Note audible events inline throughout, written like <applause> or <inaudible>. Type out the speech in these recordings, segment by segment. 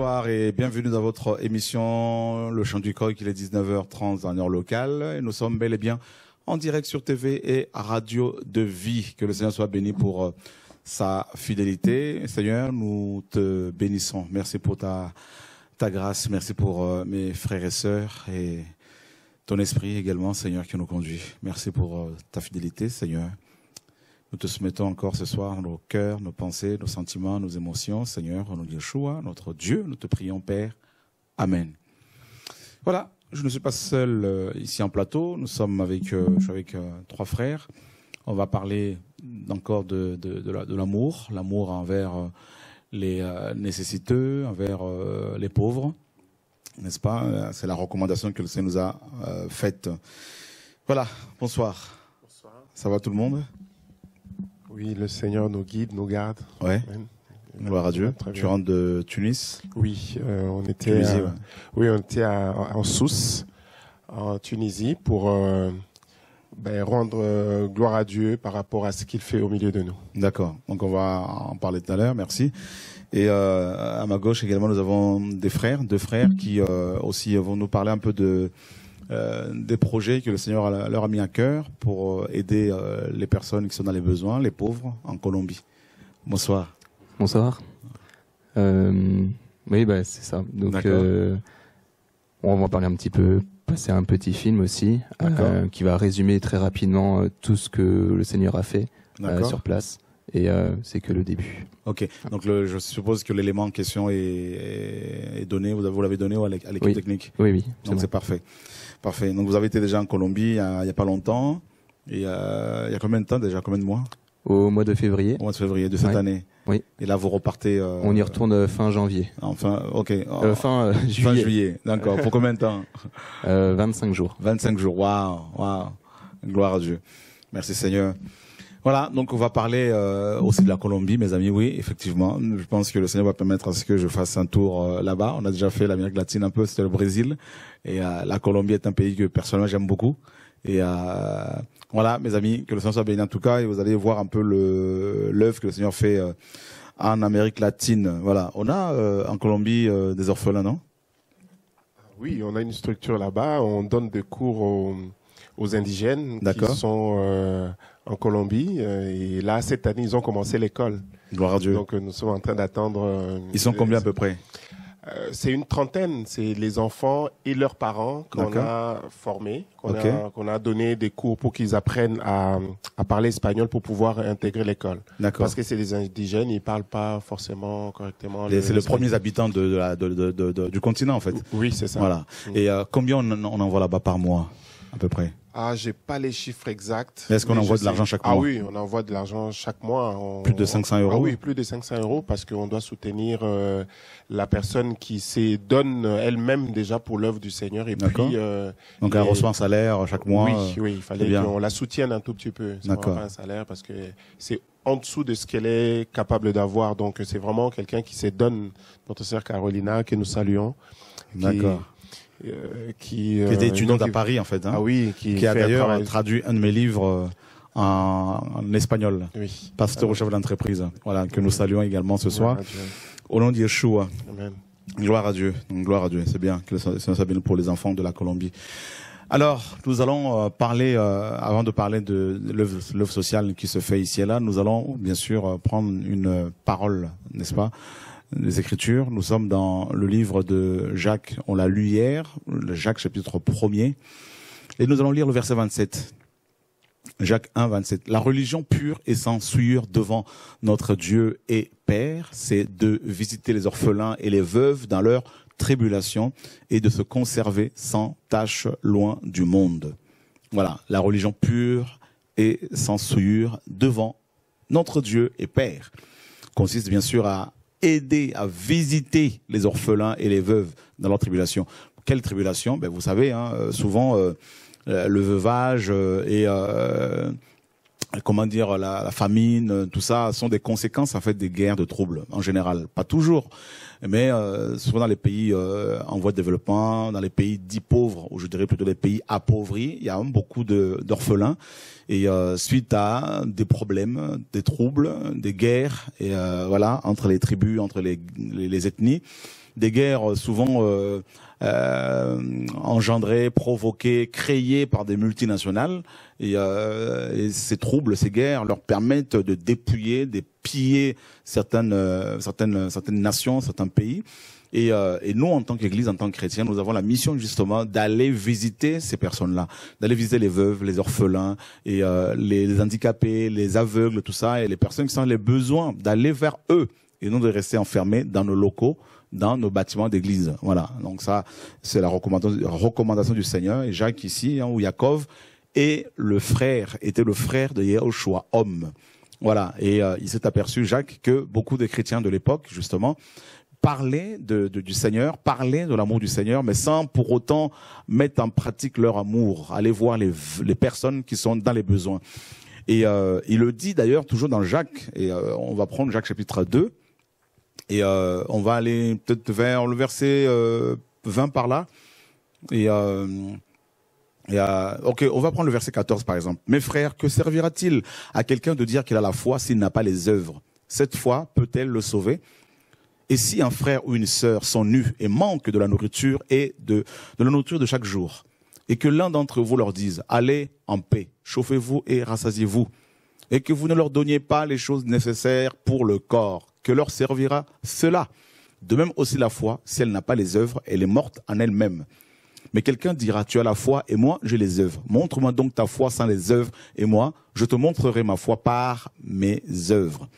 Bonsoir et bienvenue dans votre émission Le Chant du Coq. Il est 19h30 en heure locale et nous sommes bel et bien en direct sur TV et Radio de Vie. Que le Seigneur soit béni pour euh, sa fidélité. Seigneur, nous te bénissons. Merci pour ta, grâce. Merci pour euh, mes frères et sœurs et ton esprit également, Seigneur, qui nous conduit. Merci pour euh, ta fidélité, Seigneur. Nous te soumettons encore ce soir nos cœurs, nos pensées, nos sentiments, nos émotions. Seigneur, nous nom notre Dieu, nous te prions, Père. Amen. Voilà, je ne suis pas seul euh, ici en plateau. Nous sommes avec, euh, je suis avec euh, trois frères. On va parler encore de, de, de l'amour, l'amour envers les nécessiteux, envers les pauvres. N'est-ce pas C'est la recommandation que le Seigneur nous a faite. Voilà, bonsoir. Bonsoir. Ça va tout le monde oui, le Seigneur nous guide, nous garde. Oui, Gloire à Dieu. tu rentres de Tunis Oui, euh, on était, à, oui, on était à, en Sousse, en Tunisie, pour euh, ben, rendre euh, gloire à Dieu par rapport à ce qu'il fait au milieu de nous. D'accord. Donc on va en parler tout à l'heure. Merci. Et à ma gauche également, nous avons des frères, deux frères qui aussi vont nous parler un peu de euh, des projets que le Seigneur leur a mis à cœur pour euh, aider euh, les personnes qui sont dans les besoins, les pauvres, en Colombie. Bonsoir. Bonsoir. oui, bah, c'est ça. Donc, on va parler un petit peu, passer un petit film aussi, qui va résumer très rapidement tout ce que le Seigneur a fait sur place et euh, c'est que le début. Ok, donc je suppose que l'élément en question est, est donné, vous l'avez donné à l'équipe technique Oui, oui. Donc c'est parfait. Parfait. Donc vous avez été déjà en Colombie il n'y a, a, pas longtemps, et, euh, il y a combien de temps déjà, combien de mois Au mois de février. Au mois de février de cette année oui. Et là, vous repartez. Euh, On y retourne euh, fin janvier. Enfin, ok. Euh, fin, juillet. fin juillet. D'accord. Pour combien de temps 25 jours. 25 jours. Waouh, waouh. Gloire à Dieu. Merci Seigneur. Voilà, donc on va parler euh, aussi de la Colombie, mes amis. Oui, effectivement, je pense que le Seigneur va permettre à ce que je fasse un tour euh, là-bas. On a déjà fait l'Amérique latine un peu, c'était le Brésil. Et euh, la Colombie est un pays que personnellement j'aime beaucoup. Et voilà, mes amis, que le Seigneur soit béni en tout cas. Et vous allez voir un peu l'œuvre que le Seigneur fait en Amérique latine. Voilà, on a en Colombie des orphelins, non Oui, on a une structure là-bas. On donne des cours aux aux indigènes qui sont euh, en Colombie. Euh, et là, cette année, ils ont commencé l'école. Gloire à Dieu. Donc, euh, nous sommes en train d'attendre. ils sont combien à peu près c'est une trentaine, c'est les enfants et leurs parents qu'on a formés, qu'on a, donné des cours pour qu'ils apprennent à, parler espagnol pour pouvoir intégrer l'école. Parce que c'est des indigènes, ils parlent pas forcément correctement. C'est les premiers habitants de, du continent en fait. Oui, c'est ça. Voilà. Mm. Et combien on, on envoie là-bas par mois à peu près Ah, j'ai pas les chiffres exacts. Est-ce qu'on envoie de l'argent chaque ah mois Ah oui, on envoie de l'argent chaque mois. Plus de 500 ah euros. Ah oui, plus de 500 euros parce qu'on doit soutenir euh, la personne qui se donne euh, elle-même déjà pour l'œuvre du Seigneur et puis. Euh, Donc elle reçoit un salaire chaque mois. Oui, oui, il fallait qu'on la soutienne un tout petit peu. D'accord. un salaire parce que c'est en dessous de ce qu'elle est capable d'avoir. Donc c'est vraiment quelqu'un qui se donne, notre sœur Carolina, que nous saluons. D'accord qui, euh, qui, était euh, étudiante à Paris en fait. Hein, ah oui, qui, qui a d'ailleurs traduit un de mes livres euh, en, espagnol. Oui. Pasteur au chef d'entreprise, Voilà, que nous saluons également ce soir. Au nom de Yeshua. Gloire à Dieu. Gloire à Dieu. C'est bien que ça bien pour les enfants de la Colombie. Alors, nous allons euh, parler, avant de parler de l'œuvre sociale qui se fait ici et là, nous allons bien sûr prendre une parole, n'est-ce pas les Écritures. Nous sommes dans le livre de Jacques, on l'a lu hier, le Jacques chapitre 1 et nous allons lire le verset 27. Jacques 1, 27. La religion pure et sans souillure devant notre Dieu et Père, c'est de visiter les orphelins et les veuves dans leur tribulation et de se conserver sans tâche loin du monde. Voilà, la religion pure et sans souillure devant notre Dieu et Père consiste bien sûr à aider à visiter les orphelins et les veuves dans leur tribulation. Quelle tribulation ben Vous savez, hein, euh, souvent euh, euh, le veuvage et euh, comment dire la, la, famine, tout ça sont des conséquences en fait des guerres de troubles en général. Pas toujours, mais euh, souvent dans les pays euh, en voie de développement, dans les pays dits pauvres, ou je dirais plutôt les pays appauvris, il y a beaucoup d'orphelins. Et euh, suite à des problèmes, des troubles, des guerres, et voilà, entre les tribus, entre les ethnies, des guerres souvent engendrées, provoquées, créées par des multinationales euh, et, ces troubles, ces guerres leur permettent de dépouiller, de piller certaines, euh, certaines, certaines nations, certains pays. Et, euh, et, nous, en tant qu'Église, en tant que chrétiens, nous avons la mission justement d'aller visiter ces personnes-là, d'aller visiter les veuves, les orphelins, et les, les, handicapés, les aveugles, tout ça, et les personnes qui ont les besoins, d'aller vers eux et non de rester enfermés dans nos locaux, dans nos bâtiments d'église. Voilà. Donc ça, c'est la recommandation, recommandation, du Seigneur. Et Jacques ici, hein, ou Yaakov, et le frère était le frère de Yahushua, homme. Voilà, et euh, il s'est aperçu, Jacques, que beaucoup de chrétiens de l'époque, justement, parlaient de, du Seigneur, parlaient de l'amour du Seigneur, mais sans pour autant mettre en pratique leur amour, aller voir les, les personnes qui sont dans les besoins. Et euh, il le dit d'ailleurs toujours dans Jacques, et euh, on va prendre Jacques chapitre 2, et on va aller peut-être vers le verset 20 par là. Et ok, on va prendre le verset 14 par exemple. Mes frères, que servira-t-il à quelqu'un de dire qu'il a la foi s'il n'a pas les œuvres Cette foi peut-elle le sauver Et si un frère ou une sœur sont nus et manquent de la nourriture et de, de la nourriture de chaque jour, et que l'un d'entre vous leur dise, allez en paix, chauffez-vous et rassasiez-vous, et que vous ne leur donniez pas les choses nécessaires pour le corps, que leur servira cela De même aussi la foi, si elle n'a pas les œuvres, elle est morte en elle-même. Mais quelqu'un dira, tu as la foi et moi, j'ai les œuvres. Montre-moi donc ta foi sans les œuvres et moi, je te montrerai ma foi par mes œuvres.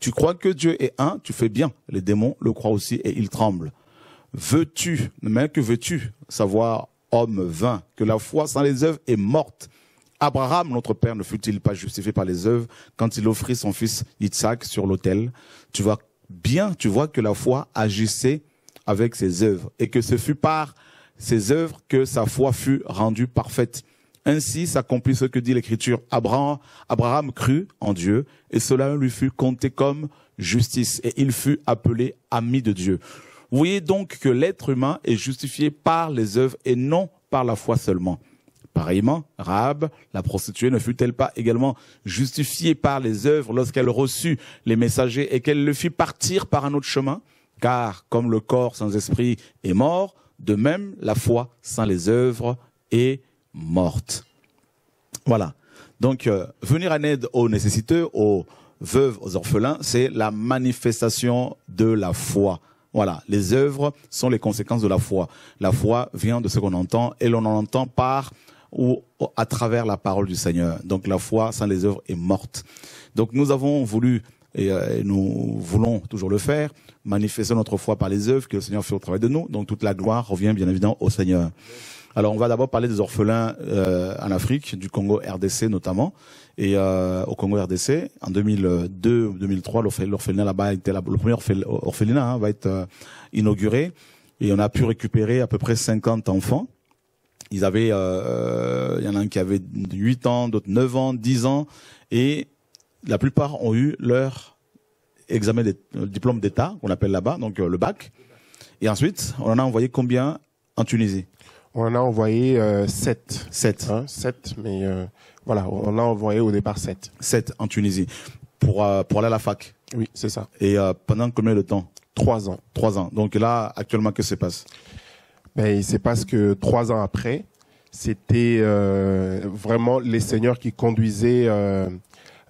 Tu crois que Dieu est un, tu fais bien. Les démons le croient aussi et ils tremblent. Veux-tu, mais que veux-tu savoir, homme vain, que la foi sans les œuvres est morte Abraham, notre père, ne fut-il pas justifié par les œuvres quand il offrit son fils Isaac sur l'autel Tu vois bien, tu vois que la foi agissait avec ses œuvres et que ce fut par ses œuvres que sa foi fut rendue parfaite. Ainsi s'accomplit ce que dit l'Écriture. Abraham, Abraham crut en Dieu et cela lui fut compté comme justice et il fut appelé ami de Dieu. voyez donc que l'être humain est justifié par les œuvres et non par la foi seulement. Pareillement, Rahab, la prostituée, ne fut-elle pas également justifiée par les œuvres lorsqu'elle reçut les messagers et qu'elle le fit partir par un autre chemin Car comme le corps sans esprit est mort, de même, la foi sans les œuvres est morte. Voilà. Donc, euh, venir en aide aux nécessiteux, aux veuves, aux orphelins, c'est la manifestation de la foi. Voilà, les œuvres sont les conséquences de la foi. La foi vient de ce qu'on entend et l'on en entend par ou à travers la parole du Seigneur. Donc la foi sans les œuvres est morte. Donc nous avons voulu euh, et, nous voulons toujours le faire, manifester notre foi par les œuvres que le Seigneur fait au travail de nous. Donc toute la gloire revient bien évidemment au Seigneur. Alors on va d'abord parler des orphelins euh, en Afrique, du Congo RDC notamment. Et euh, au Congo RDC, en 2002-2003, l'orphelinat là-bas était la, le premier orphelinat hein, va être inauguré. Et on a pu récupérer à peu près 50 enfants. Ils avaient, il y en a un qui avait 8 ans, d'autres 9 ans, 10 ans. Et la plupart ont eu leur examen, de, euh, diplôme d'État, qu'on appelle là-bas, donc euh, le bac. Et ensuite, on en a envoyé combien en Tunisie On en a envoyé euh, sept. Sept. Hein, sept, mais voilà, on en a envoyé au départ sept. Sept en Tunisie, pour, pour aller à la fac. Oui, c'est ça. Et pendant combien de temps Trois ans. Trois ans. Donc là, actuellement, que se passe ben, Il se passe que trois ans après, c'était vraiment les seigneurs qui conduisaient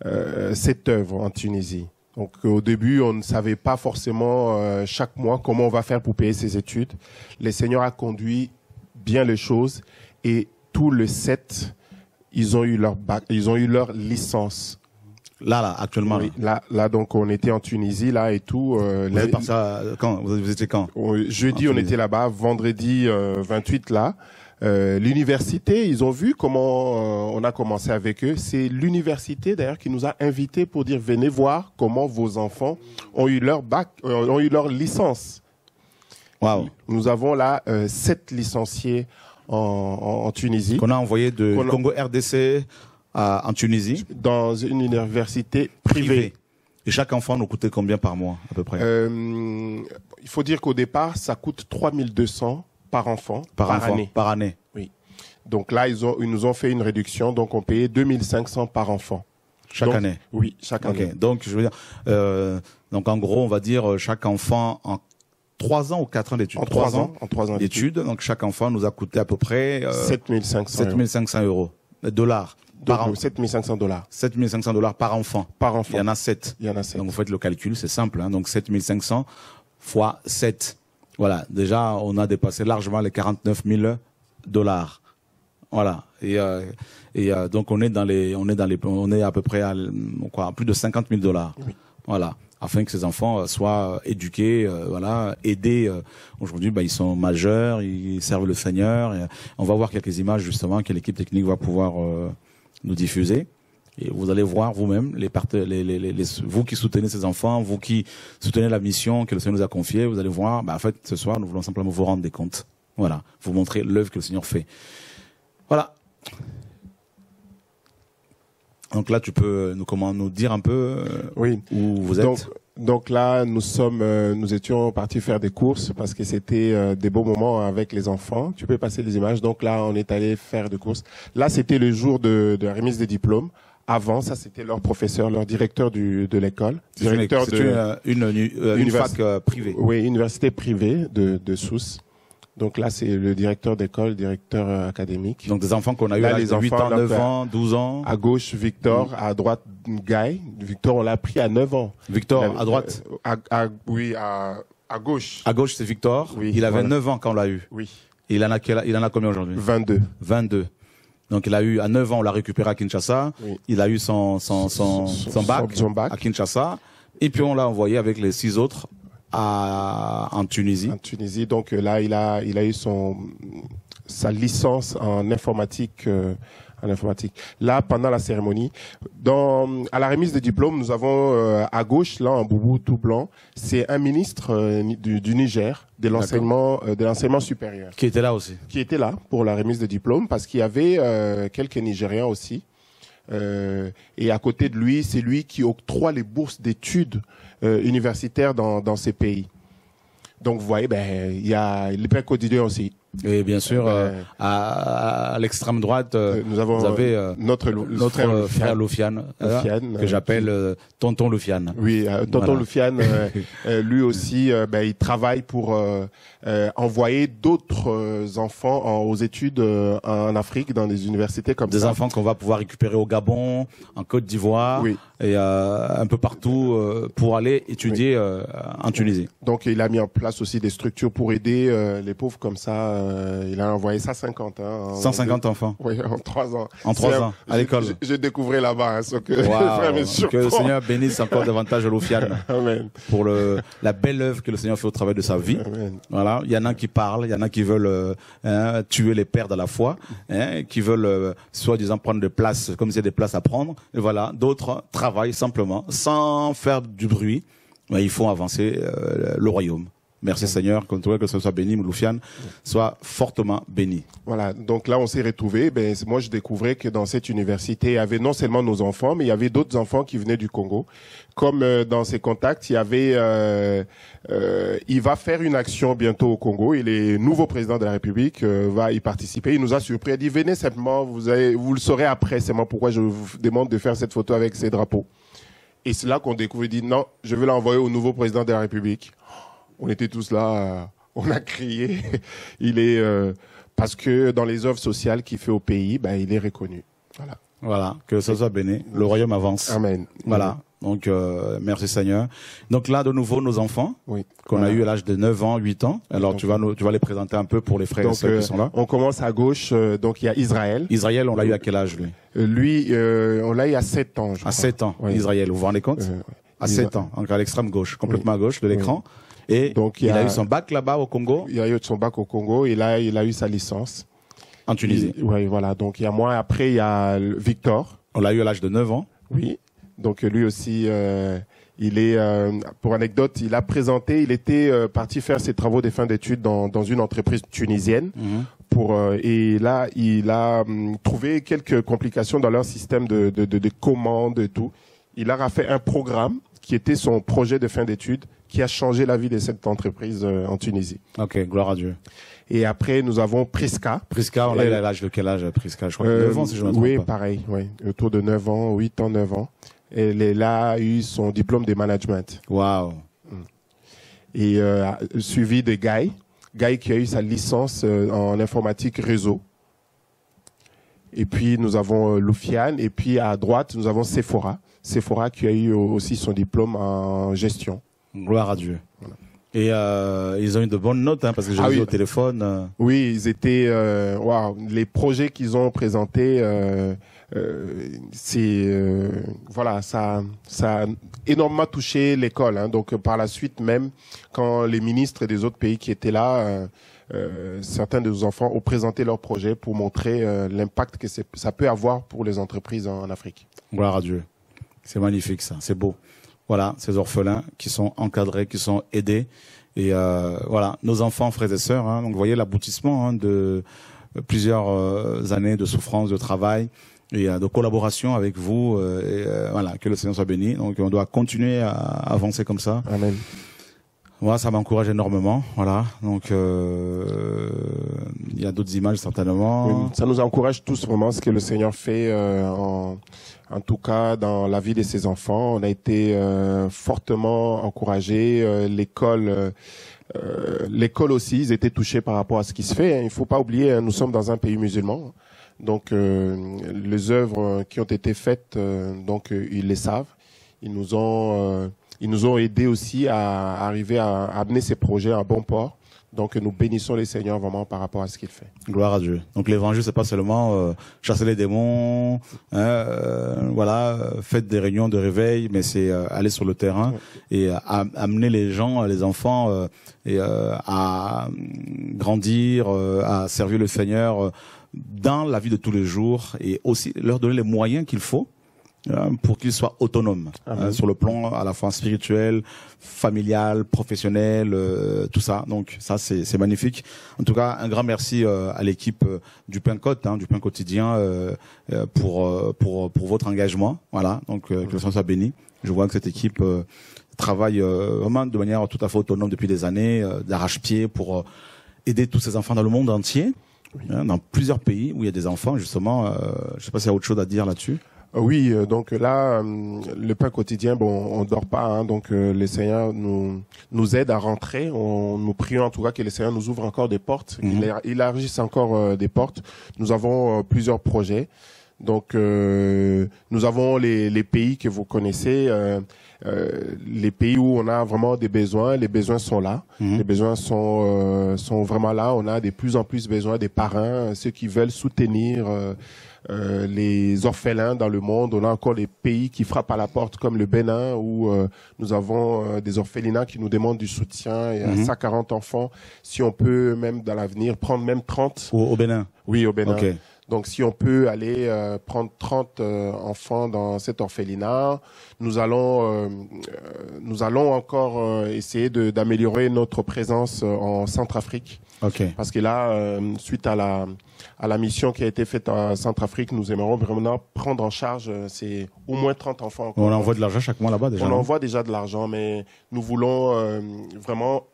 euh, cette œuvre en Tunisie. Donc au début, on ne savait pas forcément euh, chaque mois comment on va faire pour payer ses études. Les seigneurs a conduit bien les choses et tout le 7, ils ont eu leur ils ont eu leur licence. Là, là, actuellement. là. là, donc on était en Tunisie, là et tout. Euh, vous, vous étiez quand Jeudi, on était là-bas. Vendredi 28, là. Euh, l'université, ils ont vu comment euh, on a commencé avec eux. C'est l'université d'ailleurs qui nous a invités pour dire venez voir comment vos enfants ont eu leur bac, euh, ont eu leur licence. Wow. Nous avons là sept licenciés en, en, Tunisie. Qu'on a envoyé de Congo RDC en Tunisie. Dans une université privée. Et chaque enfant nous coûtait combien par mois, à peu près Il faut dire qu'au départ, ça coûte 3200 par enfant par, année. Par année. Oui. Donc là, ils, nous ont fait une réduction, donc on payait 2500 par enfant. Chaque année Oui, chaque année. Donc, je veux dire, euh, donc en gros, on va dire euh, chaque enfant en 3 ans ou 4 ans d'études. En 3, ans, en 3 ans d'études. Donc chaque enfant nous a coûté à peu près 7500 euh, 7500 euros. Dollars. Par 7500 dollars. 7500 dollars par enfant. Par enfant. Il y en a 7. Il y en a Donc vous faites le calcul, c'est simple. Hein. Donc 7500 fois 7. Voilà, déjà, on a dépassé largement les 49 000 dollars. Voilà. Et, euh, euh, donc on est dans les, on est dans les, on est à peu près à, quoi, plus de 50 000 dollars. Voilà. Afin que ces enfants euh, soient éduqués, voilà, aidés. Aujourd'hui, bah, ils sont majeurs, ils servent le Seigneur. on va voir quelques images justement que l'équipe technique va pouvoir nous diffuser. Et vous allez voir vous-même, les, les, les, les, vous qui soutenez ces enfants, vous qui soutenez la mission que le Seigneur nous a confiée, vous allez voir, bah, en fait, ce soir, nous voulons simplement vous rendre des comptes. Voilà, vous montrer l'œuvre que le Seigneur fait. Voilà. Donc là, tu peux nous, comment, nous dire un peu euh, oui. où vous êtes donc, là, nous sommes, euh, nous étions partis faire des courses parce que c'était euh, des beaux moments avec les enfants. Tu peux passer les images. Donc là, on est allé faire des courses. Là, c'était le jour de, de la remise des diplômes avant, ça c'était leur professeur, leur directeur du, de l'école, directeur de une, une, euh, fac euh, privée. Oui, université privée de, de Sousse. Donc là, c'est le directeur d'école, directeur euh, académique. Donc des enfants qu'on a eu à les 8 ans, 9 ans, 12 ans. À gauche, Victor. Mm. À droite, Guy. Victor, on l'a pris à 9 ans. Victor, à droite à, Oui, à, à, gauche. À gauche, c'est Victor. il avait 9 ans quand on l'a eu. Oui. Il en a, il en a combien aujourd'hui 22. 22. Donc il a eu à 9 ans, on l'a récupéré à Kinshasa. Il a eu son son son, bac, à Kinshasa. Et puis on l'a envoyé avec les six autres à en Tunisie. En Tunisie. Donc euh, là, il a il a eu son sa licence en informatique. Euh, en informatique. Là, pendant la cérémonie, dans, à la remise des diplômes, nous avons euh, à gauche, là, un boubou tout blanc, c'est un ministre euh, du, Niger, de l'enseignement euh, de l'enseignement supérieur. Qui était là aussi Qui était là pour la remise des diplômes, parce qu'il y avait quelques Nigériens aussi. et à côté de lui, c'est lui qui octroie les bourses d'études universitaires dans, dans ces pays. Donc vous voyez, ben il y a les aussi. Et bien sûr, eh euh, ben, à, l'extrême droite, euh, euh, nous avons vous avez, notre, notre frère, hein, que j'appelle Tonton Lufiane. Oui, Tonton Lufiane <laughs> lui aussi, ben, il travaille pour envoyer d'autres enfants aux études en Afrique, dans des universités comme des ça. Des enfants qu'on va pouvoir récupérer au Gabon, en Côte d'Ivoire, et un peu partout pour aller étudier en Tunisie. Donc il a mis en place aussi des structures pour aider les pauvres comme ça. Euh, il a envoyé 150 hein, 150 enfants. Oui, en trois ans. En trois ans, à l'école. J'ai découvert là-bas hein, que <laughs> Que le Seigneur bénisse encore <laughs> davantage Lofiane pour le, la belle œuvre que le Seigneur fait au travail de sa vie. Amen. Voilà, il y en a qui parlent, il y en a qui veulent euh, hein, tuer les pères de la foi, hein, qui veulent euh, soi-disant prendre des places, comme y a des places à prendre. Et voilà, d'autres travaillent simplement, sans faire du bruit. Mais ils font avancer euh, le royaume. Merci mm. Seigneur, que que ce soit béni, Mouloufiane, soit fortement béni. Voilà, donc là on s'est retrouvés. Ben, moi je découvrais que dans cette université, il y avait non seulement nos enfants, mais il y avait d'autres enfants qui venaient du Congo. Comme euh, dans ces contacts, il y avait... Euh, euh, il va faire une action bientôt au Congo. Il est nouveau président de la République, va y participer. Il nous a surpris. Il a dit, venez simplement, vous, avez, vous le saurez après c'est moi pourquoi je vous demande de faire cette photo avec ces drapeaux. Et c'est là qu'on découvre, il dit, non, je vais l'envoyer au nouveau président de la République on était tous là, euh, on a crié. <laughs> Il est euh, parce que dans les œuvres sociales qu'il fait au pays, ben, il est reconnu. Voilà. Voilà, que ça soit béni. Le royaume avance. Amen. Voilà. Donc, euh, merci Seigneur. Donc là, de nouveau, nos enfants, oui. qu'on a eu à l'âge de 9 ans, 8 ans. Alors, tu vas tu vas les présenter un peu pour les frères et sœurs qui sont là. On commence à gauche. donc, il y a Israël. Israël, on l'a eu à quel âge, lui Lui, on l'a eu à 7 ans. Je à 7 ans, Israël. Vous vous rendez compte À 7 ans, donc à l'extrême gauche, complètement à gauche de l'écran. Et Donc, il, a, eu son bac là-bas au Congo. Il a eu son bac au Congo. Il a, il a eu sa licence. En Tunisie. Oui, voilà. Donc il y a moi. Après, il y a Victor. On l'a eu à l'âge de 9 ans. Oui. Donc lui aussi, euh, il est, euh, pour anecdote, il a présenté, il était euh, parti faire ses travaux des fins d'études dans, une entreprise tunisienne. Mhm. et là, il a hum, trouvé quelques complications dans leur système de, de, commandes et tout. Il a fait un programme qui était son projet de fin d'études, qui a changé la vie de cette entreprise euh, en Tunisie. Ok, gloire à Dieu. Et après, nous avons Priska. Prisca, on a l'âge quel âge, Prisca Je crois euh, 9 ans, si je me trompe Oui, pareil, oui. autour de 9 ans, 8 ans, 9 ans. Elle est là, a eu son diplôme de management. Waouh mm. Et euh, suivi de Guy. Guy qui a eu sa licence euh, en informatique réseau. Et puis, nous avons Loufiane. Et puis, à droite, nous avons Sephora Sephora qui a eu aussi son diplôme en gestion. Gloire à Dieu. Et euh, ils ont eu de bonnes notes hein, parce que j'ai ah au téléphone. Euh. Oui, ils étaient. Euh, les projets qu'ils ont présentés, c'est voilà, ça, ça a énormément touché l'école. Hein. Donc par la suite même, quand les ministres des autres pays qui étaient là, certains de nos enfants ont présenté leurs projets pour montrer l'impact que ça peut avoir pour les entreprises en Afrique. Gloire à Dieu. C'est magnifique ça, c'est beau. Voilà, ces orphelins qui sont encadrés, qui sont aidés. Et euh, voilà, nos enfants, frères et sœurs, hein, donc vous voyez l'aboutissement hein, de euh, plusieurs euh, années de souffrance, de travail et de collaboration avec vous. Et, voilà, que le Seigneur soit béni. Donc on doit continuer à avancer comme ça. Amen. Moi, ça m'encourage énormément, voilà. Donc, euh, il y a d'autres images certainement. ça nous encourage tous vraiment ce que le Seigneur fait, euh, en, en, tout cas dans la vie de ses enfants. On a été euh, fortement encouragés. l'école, l'école aussi, ils étaient touchés par rapport à ce qui se fait. Hein. Il faut pas oublier, hein, nous sommes dans un pays musulman, donc les œuvres qui ont été faites, donc ils les savent. Ils nous ont ils nous ont aidés aussi à arriver à amener ces projets à bon port. Donc nous bénissons les seigneurs vraiment par rapport à ce qu'il fait. Gloire à Dieu. Donc l'évangile, c'est pas seulement euh, chasser les démons, hein, euh, voilà, euh, faites des réunions de réveil, mais c'est aller sur le terrain et amener les gens, les enfants, et, à mm, grandir, à servir le Seigneur dans la vie de tous les jours et aussi leur donner les moyens qu'il faut euh, pour qu'ils soient autonomes hein, sur le plan à la fois spirituel, familial, professionnel, euh, tout ça. Donc ça c'est magnifique. En tout cas un grand merci euh, à l'équipe euh, du Pain Côte, hein, du Pain quotidien pour pour pour votre engagement. Voilà donc que le sens soit béni. Je vois que cette équipe travaille vraiment de manière tout à fait autonome depuis des années, d'arrache-pied pour aider tous ces enfants dans le monde entier, hein, dans plusieurs pays où il y a des enfants justement. je sais pas s'il y a autre chose à dire là-dessus. Euh, oui, euh, donc euh, là, le pain quotidien, bon, on dort pas, hein, donc les Seigneurs nous nous aide à rentrer. On nous prions en tout cas que les Seigneurs nous ouvrent encore des portes, mhm. ils encore des portes. Nous avons plusieurs projets. Donc, euh, nous avons les, pays que vous connaissez, euh, euh, les pays où on a vraiment des besoins. Les besoins sont là. Mhm. Les besoins sont, sont vraiment là. On a de plus en plus besoin des parrains, ceux qui veulent soutenir les orphelins dans le monde. On a encore les pays qui frappent à la porte, comme le Bénin, où nous avons des orphelinats qui nous demandent du soutien. Il y a 140 enfants. Si on peut même dans l'avenir prendre même 30. Au, Bénin. Oui, au Bénin. Donc si on peut aller euh, prendre 30 euh, enfants dans cet orphelinat, nous allons euh, nous allons encore essayer d'améliorer notre présence en Centrafrique parce que là, euh, suite à la, à la mission qui a été faite en Centrafrique, nous aimerons vraiment prendre en charge euh, ces au moins 30 enfants. On envoie de l'argent chaque mois là-bas déjà. On envoie déjà de l'argent, mais nous voulons euh, vraiment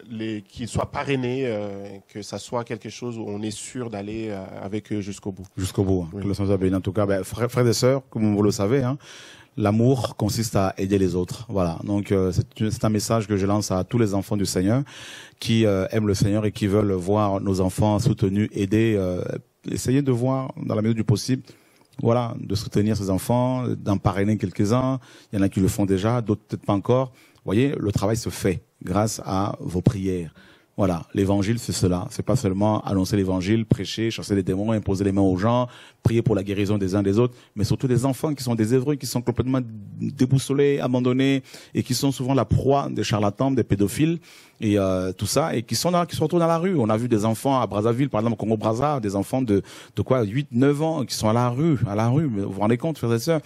qu'ils soient parrainés, que ça soit quelque chose où on est sûr d'aller avec eux jusqu'au bout. Jusqu'au bout, hein. oui. En tout cas, ben, frères, et sœurs, comme vous le savez, hein, l'amour consiste à aider les autres. Voilà. Donc euh, c'est un message que je lance à tous les enfants du Seigneur qui euh, aiment le Seigneur et qui veulent voir nos enfants soutenus, aidés. Euh, essayer de voir dans la mesure du possible. Voilà, de soutenir ces enfants, d'en parrainer quelques-uns. Il y en a qui le font déjà, d'autres peut-être pas encore. Vous voyez, le travail se fait grâce à vos prières. Voilà, l'évangile c'est cela. C'est pas seulement annoncer l'évangile, prêcher, chasser les démons, imposer les mains aux gens, prier pour la guérison des uns des autres, mais surtout des enfants qui sont désœuvrés, qui sont complètement déboussolés, abandonnés, et qui sont souvent la proie des charlatans, des pédophiles, et euh, tout ça, et qui sont dans, qui se retrouvent dans la rue. On a vu des enfants à Brazzaville, par exemple, au Congo-Brazza, des enfants de, de quoi, 8, 9 ans, qui sont à la rue, à la rue, vous vous rendez compte, frères et sœurs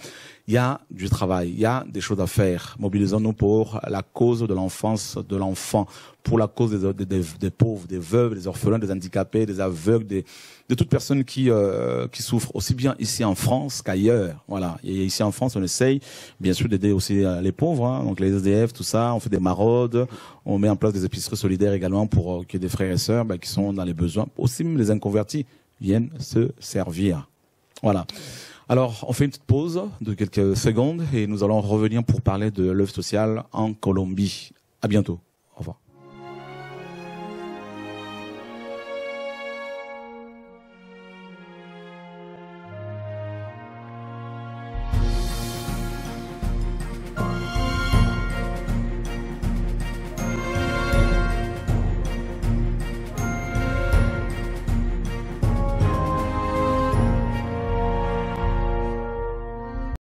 il y a du travail, il y a des choses à faire. Mobilisons-nous pour la cause de l'enfance, de l'enfant, pour la cause des, des, des, pauvres, des veuves, des orphelins, des handicapés, des aveugles, des, de toute personne qui euh, qui souffre aussi bien ici en France qu'ailleurs. Voilà. Et ici en France, on essaye bien sûr d'aider aussi euh, les pauvres, hein. donc les SDF, tout ça. On fait des maraudes, on met en place des épiceries solidaires également pour euh, que des frères et sœurs ben, qui sont dans les besoins, aussi même les inconvertis viennent se servir. Voilà. Alors, on fait une petite pause de quelques secondes et nous allons revenir pour parler de l'œuvre sociale en Colombie. À bientôt.